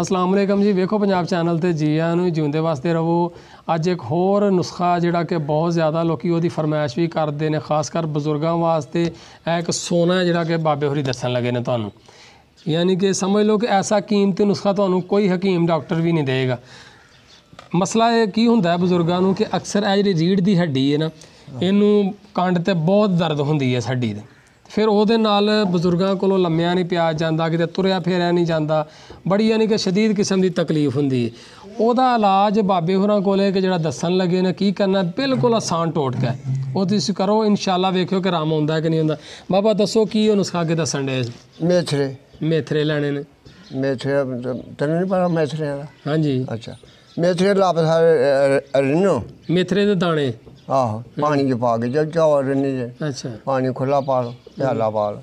ਅਸਲਾਮ ਅਲੈਕਮ ਜੀ ਵੇਖੋ ਪੰਜਾਬ ਚੈਨਲ ਤੇ ਜੀ ਆਇਆਂ ਨੂੰ ਜਿਉਂਦੇ ਵਾਸਤੇ ਰਹੋ ਅੱਜ ਇੱਕ ਹੋਰ ਨੁਸਖਾ ਜਿਹੜਾ ਕਿ ਬਹੁਤ ਜ਼ਿਆਦਾ ਲੋਕੀ ਉਹਦੀ ਫਰਮਾਇਸ਼ ਵੀ ਕਰਦੇ ਨੇ ਖਾਸ ਕਰ ਬਜ਼ੁਰਗਾਂ ਵਾਸਤੇ ਐ ਇੱਕ ਸੋਨਾ ਜਿਹੜਾ ਕਿ ਬਾਬੇ ਹੋਰੀ ਦੱਸਣ ਲੱਗੇ ਨੇ ਤੁਹਾਨੂੰ ਯਾਨੀ ਕਿ ਸਮਝ ਲਓ ਕਿ ਐਸਾ ਕੀਮਤੀ ਨੁਸਖਾ ਤੁਹਾਨੂੰ ਕੋਈ ਹਕੀਮ ਡਾਕਟਰ ਵੀ ਨਹੀਂ ਦੇਗਾ ਮਸਲਾ ਇਹ ਕੀ ਹੁੰਦਾ ਹੈ ਬਜ਼ੁਰਗਾਂ ਨੂੰ ਕਿ ਅਕਸਰ ਇਹ ਜਿਹੜੀ ਰੀੜ ਦੀ ਹੱਡੀ ਹੈ ਨਾ ਇਹਨੂੰ ਕੰਡ ਤੇ ਬਹੁਤ ਦਰਦ ਹੁੰਦੀ ਹੈ ਸਾਡੀ ਦੇ ਫਿਰ ਉਹਦੇ ਨਾਲ ਬਜ਼ੁਰਗਾਂ ਕੋਲੋਂ ਲੰਮਿਆਂ ਨਹੀਂ ਪਿਆ ਜਾਂਦਾ ਕਿਤੇ ਤੁਰਿਆ ਫੇਰਿਆ ਨਹੀਂ ਜਾਂਦਾ ਬੜੀ ਯਾਨੀ ਕਿ ਸ਼ਦੀਦ ਕਿਸਮ ਦੀ ਤਕਲੀਫ ਹੁੰਦੀ ਉਹਦਾ ਇਲਾਜ ਬਾਬੇ ਹੋਰਾਂ ਕੋਲੇ ਕਿ ਜਿਹੜਾ ਦੱਸਣ ਲੱਗੇ ਨੇ ਕੀ ਕਰਨਾ ਬਿਲਕੁਲ ਆਸਾਨ ਟੋਟਕਾ ਉਹ ਤੁਸੀਂ ਕਰੋ ਇਨਸ਼ਾਅੱਲਾ ਵੇਖਿਓ ਕਿ ਆਰਾਮ ਹੁੰਦਾ ਕਿ ਨਹੀਂ ਹੁੰਦਾ ਬਾਬਾ ਦੱਸੋ ਕੀ ਉਹ ਨੁਸਖਾ ਕੇ ਦੱਸਣ ਦੇ ਮੇਥਰੇ ਮੇਥਰੇ ਲੈਣੇ ਨੇ ਮੇਥਰੇ ਤੈਨੂੰ ਨਹੀਂ ਪਤਾ ਮੇਥਰੇ ਦਾ ਹਾਂਜੀ ਅੱਛਾ ਮੇਥਰੇ ਲਾਪਸਾ ਰਿਨੋ ਮੇਥਰੇ ਦੇ ਦਾਣੇ ਆਹ ਪਾਣੀ ਜਿ ਪਾ ਕੇ ਜਦ ਚੌਲ ਨਹੀਂ ਜੇ ਅੱਛਾ ਪਾਣੀ ਖੁੱਲਾ ਪਾ ਲਓ ਪਿਆਲਾ ਪਾ ਲਓ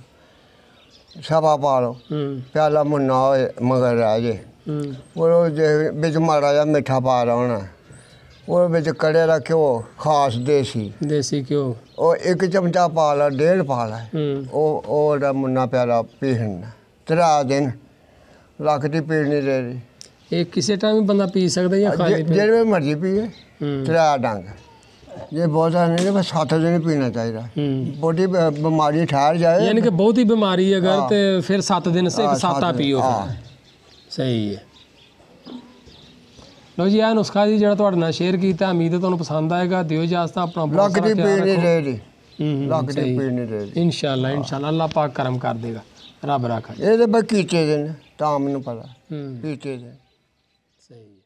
ਸ਼ਾਬਾ ਪਾ ਲਓ ਹੂੰ ਪਿਆਲਾ ਮੁੰਨਾ ਹੋਏ ਮਗਰ ਰਹਿ ਜੇ ਹੂੰ ਉਹ ਜੇ ਵਿੱਚ ਮਾੜਾ ਜਾਂ ਮਿੱਠਾ ਪਾ ਲਾਉਣਾ ਉਹ ਵਿੱਚ ਕੜੇ ਦਾ ਖਾਸ ਦੇਸੀ ਦੇਸੀ ਕਿਉਂ ਉਹ ਇੱਕ ਚਮਚਾ ਪਾ ਲਾ ਡੇਢ ਪਾ ਲਾ ਹੂੰ ਉਹ ਉਹ ਦਾ ਮੁੰਨਾ ਪਿਆਲਾ ਪੀਣ ਤਰਾ ਦਿਨ ਲੱਖ ਦੀ ਪੀਣੀ ਦੇ ਇਹ ਕਿਸੇ ਟਾਈਮ ਬੰਦਾ ਪੀ ਸਕਦਾ ਜਾਂ ਖਾ ਜੇ ਜਿਹੜੇ ਮਰਜ਼ੀ ਪੀਏ ਤਰਾ ਡੰਗ ਜੇ ਬਹੁਤ ਨਹੀਂ ਤੇ ਬਸ ਸੱਤ ਦਿਨ ਪੀਣਾ ਚਾਹੀਦਾ ਬੋਡੀ ਬਿਮਾਰੀ ਠਹਿਰ ਜਾਏ ਯਾਨੀ ਕਿ ਬਹੁਤੀ ਬਿਮਾਰੀ ਅਗਰ ਤੇ ਫਿਰ 7 ਦਿਨ ਸੇ ਸਾਤਾ ਪੀਓ ਸਹੀ ਹੈ ਲੋ ਜੀ ਆ ਨੁਸਖਾ ਜੀ ਜਿਹੜਾ ਤੁਹਾਡੇ ਨਾਲ ਸ਼ੇਅਰ ਕੀਤਾ ਉਮੀਦ ਹੈ ਤੁਹਾਨੂੰ ਪਸੰਦ ਆਏਗਾ ਦਿਓ ਜਾਸਤਾ ਆਪਣਾ ਬਹੁਤ ਸਾਰਾ ਪਿਆਰ ਰੱਖੋ ਲੱਗ ਦੀ ਪੀਣੀ ਰਹੇ ਜੀ ਲੱਗ ਦੀ ਪੀਣੀ ਰਹੇ ਜੀ ਇਨਸ਼ਾਅੱਲਾ ਇਨਸ਼ਾਅੱਲਾ ਅੱਲਾਹ ਪਾਕ ਕਰਮ ਕਰ ਦੇਗਾ ਰੱਬ ਰਾਖਾ ਇਹਦੇ ਬਕੀਚੇ ਦੇ ਨੇ ਤਾਂ ਮੈਨੂੰ ਪਤਾ ਹੂੰ ਕੀਚੇ ਦੇ ਸਹੀ